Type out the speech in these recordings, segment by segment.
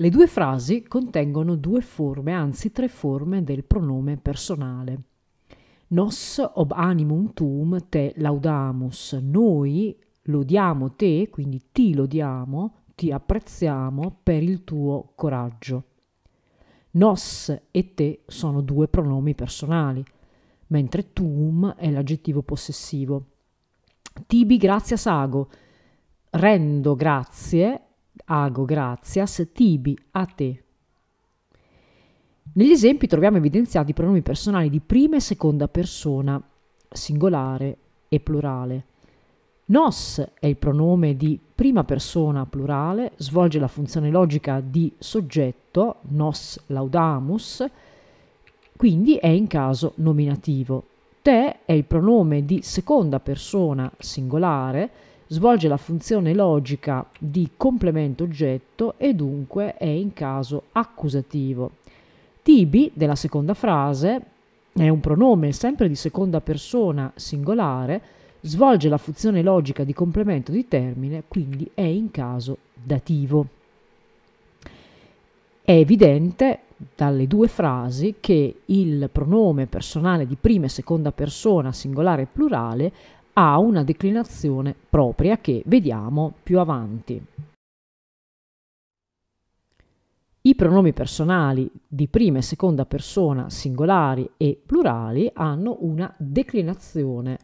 Le due frasi contengono due forme, anzi tre forme del pronome personale. Nos ob animum tuum te laudamus. Noi lodiamo te, quindi ti lodiamo, ti apprezziamo per il tuo coraggio. Nos e te sono due pronomi personali, mentre tuum è l'aggettivo possessivo. Tibi grazia sago. Rendo grazie ago gratias tibi a te. Negli esempi troviamo evidenziati i pronomi personali di prima e seconda persona, singolare e plurale. Nos è il pronome di prima persona plurale, svolge la funzione logica di soggetto, nos laudamus, quindi è in caso nominativo. Te è il pronome di seconda persona singolare, svolge la funzione logica di complemento oggetto e dunque è in caso accusativo. Tibi, della seconda frase, è un pronome sempre di seconda persona singolare, svolge la funzione logica di complemento di termine, quindi è in caso dativo. È evidente dalle due frasi che il pronome personale di prima e seconda persona singolare e plurale ha una declinazione propria che vediamo più avanti. I pronomi personali di prima e seconda persona singolari e plurali hanno una declinazione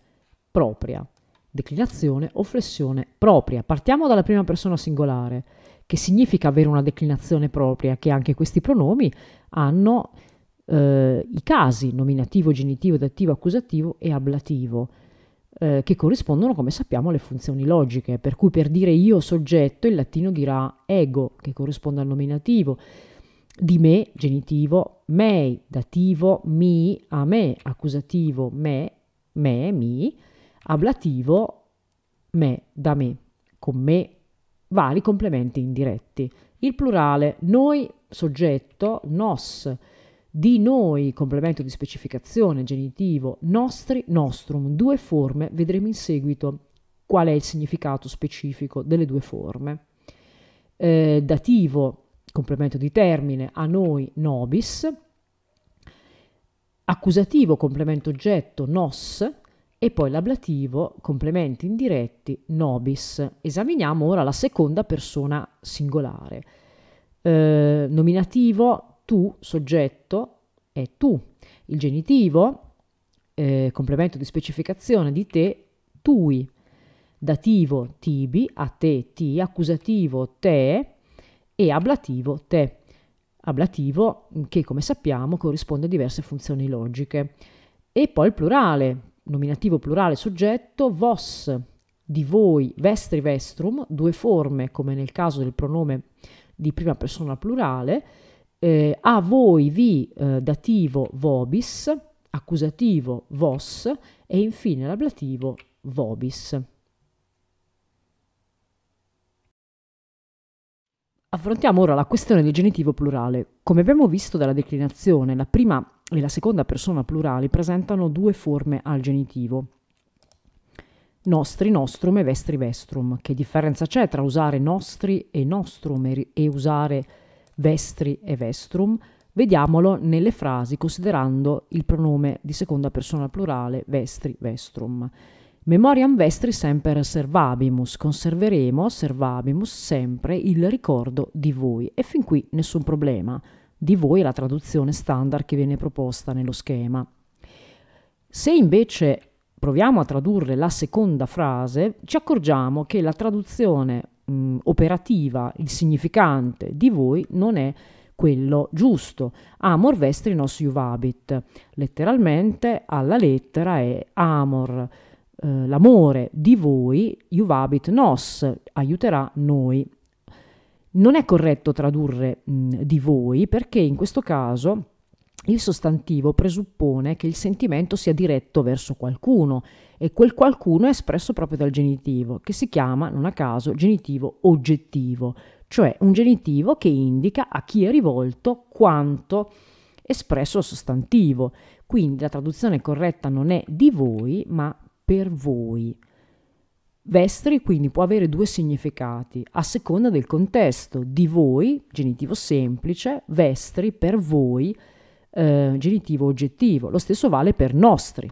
propria, declinazione o flessione propria. Partiamo dalla prima persona singolare, che significa avere una declinazione propria, che anche questi pronomi hanno eh, i casi nominativo, genitivo, dattivo, accusativo e ablativo eh, che corrispondono, come sappiamo, alle funzioni logiche. Per cui per dire io soggetto, il latino dirà ego, che corrisponde al nominativo, di me, genitivo, mei, dativo, mi, a me, accusativo, me, me, mi, ablativo, me, da me, con me, vari complementi indiretti. Il plurale, noi, soggetto, nos, di noi, complemento di specificazione, genitivo, nostri, nostrum, due forme, vedremo in seguito qual è il significato specifico delle due forme. Eh, dativo, complemento di termine, a noi, nobis, accusativo, complemento oggetto, nos, e poi l'ablativo, complementi indiretti, nobis. Esaminiamo ora la seconda persona singolare. Eh, nominativo, tu, soggetto, è tu. Il genitivo, eh, complemento di specificazione di te, tui. Dativo tibi, a te, ti, accusativo te e ablativo te. Ablativo che, come sappiamo, corrisponde a diverse funzioni logiche. E poi il plurale, nominativo plurale soggetto, vos, di voi, vestri vestrum, due forme, come nel caso del pronome di prima persona plurale, eh, a voi vi eh, dativo vobis, accusativo vos e infine l'ablativo vobis. Affrontiamo ora la questione del genitivo plurale. Come abbiamo visto dalla declinazione, la prima e la seconda persona plurali presentano due forme al genitivo. Nostri, nostrum e vestri, vestrum. Che differenza c'è tra usare nostri e nostrum e usare vestri e vestrum, vediamolo nelle frasi considerando il pronome di seconda persona plurale vestri vestrum. Memoriam vestri semper servabimus, conserveremo servabimus sempre il ricordo di voi. E fin qui nessun problema. Di voi è la traduzione standard che viene proposta nello schema. Se invece proviamo a tradurre la seconda frase, ci accorgiamo che la traduzione mh, operativa, il significante di voi non è quello giusto. Amor vestri nos juvabit. letteralmente alla lettera è amor, eh, l'amore di voi, iuvabit nos, aiuterà noi. Non è corretto tradurre mh, di voi perché in questo caso il sostantivo presuppone che il sentimento sia diretto verso qualcuno e quel qualcuno è espresso proprio dal genitivo, che si chiama, non a caso, genitivo oggettivo, cioè un genitivo che indica a chi è rivolto quanto espresso il sostantivo. Quindi la traduzione corretta non è di voi, ma per voi. Vestri quindi può avere due significati a seconda del contesto, di voi, genitivo semplice, vestri per voi, eh, genitivo oggettivo. Lo stesso vale per nostri.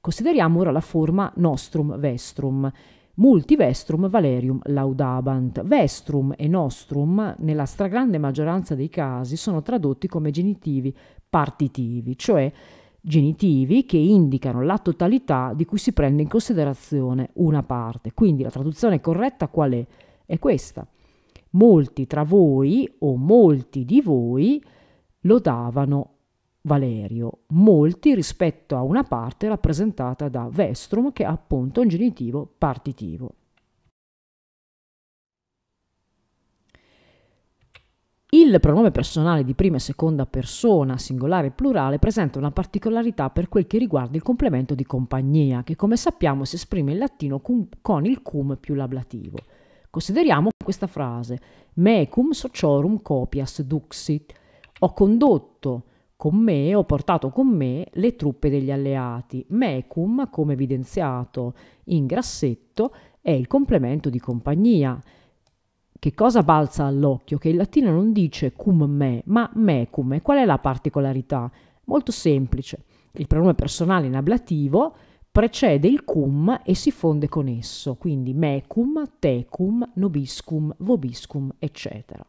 Consideriamo ora la forma nostrum vestrum. Multivestrum Valerium laudabant. Vestrum e nostrum, nella stragrande maggioranza dei casi, sono tradotti come genitivi partitivi, cioè genitivi che indicano la totalità di cui si prende in considerazione una parte. Quindi la traduzione corretta qual è? È questa. Molti tra voi o molti di voi lodavano Valerio, molti rispetto a una parte rappresentata da Vestrum che è appunto un genitivo partitivo. Il pronome personale di prima e seconda persona, singolare e plurale, presenta una particolarità per quel che riguarda il complemento di compagnia, che come sappiamo si esprime in latino cum, con il cum più lablativo. Consideriamo questa frase, mecum sociorum copias duxit, ho condotto con me, ho portato con me le truppe degli alleati. Mecum, come evidenziato in grassetto, è il complemento di compagnia. Che cosa balza all'occhio? Che il latino non dice cum me, ma mecum. E qual è la particolarità? Molto semplice. Il pronome personale in ablativo precede il cum e si fonde con esso, quindi mecum, tecum, nobiscum, vobiscum, eccetera.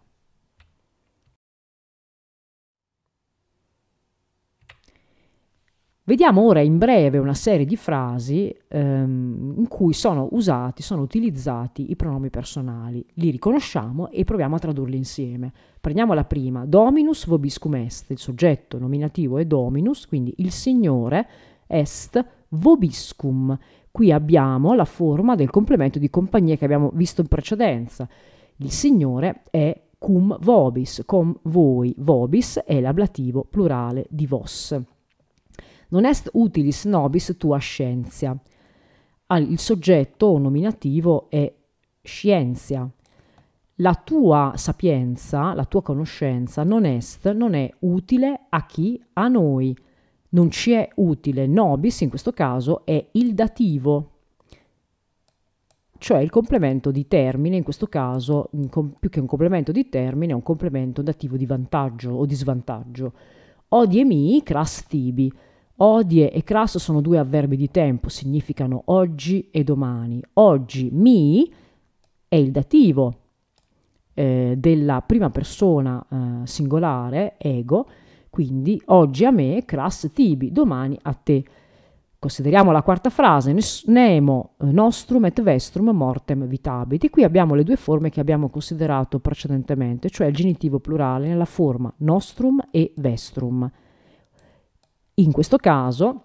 Vediamo ora in breve una serie di frasi ehm, in cui sono usati, sono utilizzati i pronomi personali. Li riconosciamo e proviamo a tradurli insieme. Prendiamo la prima, dominus vobiscum est, il soggetto nominativo è dominus, quindi il signore est vobiscum. Qui abbiamo la forma del complemento di compagnia che abbiamo visto in precedenza. Il signore è cum vobis, com voi, vobis è l'ablativo plurale di vos non est utilis nobis tua scienza. Il soggetto o nominativo è scienza. La tua sapienza, la tua conoscenza non est, non è utile a chi? A noi. Non ci è utile. Nobis in questo caso è il dativo, cioè il complemento di termine, in questo caso più che un complemento di termine è un complemento dativo di vantaggio o di svantaggio. Odi e mi, cras tibi. Odie e crasso sono due avverbi di tempo, significano oggi e domani. Oggi mi è il dativo eh, della prima persona eh, singolare, ego, quindi oggi a me, crass tibi, domani a te. Consideriamo la quarta frase, nemo nostrum et vestrum mortem vitabit. E qui abbiamo le due forme che abbiamo considerato precedentemente, cioè il genitivo plurale nella forma nostrum e vestrum. In questo caso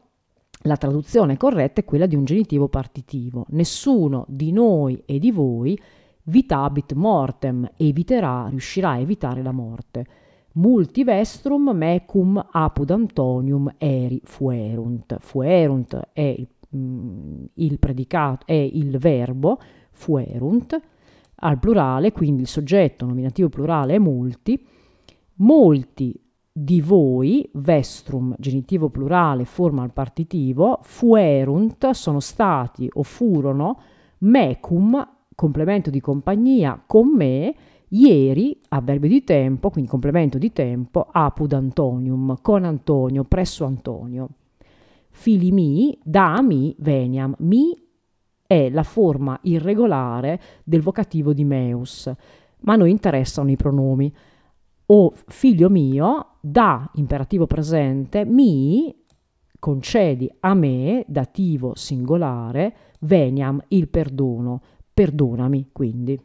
la traduzione corretta è quella di un genitivo partitivo. Nessuno di noi e di voi vitabit mortem, eviterà, riuscirà a evitare la morte. Multivestrum mecum apud Antonium eri fuerunt. Fuerunt è il, mm, il predicato, è il verbo fuerunt al plurale, quindi il soggetto nominativo plurale è multi. Molti di voi, vestrum, genitivo plurale, forma al partitivo, fuerunt, sono stati o furono, mecum, complemento di compagnia, con me, ieri, avverbio di tempo, quindi complemento di tempo, apud Antonium, con Antonio, presso Antonio. Fili mi, da mi, veniam, mi è la forma irregolare del vocativo di meus, ma a noi interessano i pronomi o figlio mio, da imperativo presente, mi concedi a me, dativo singolare, veniam il perdono, perdonami quindi.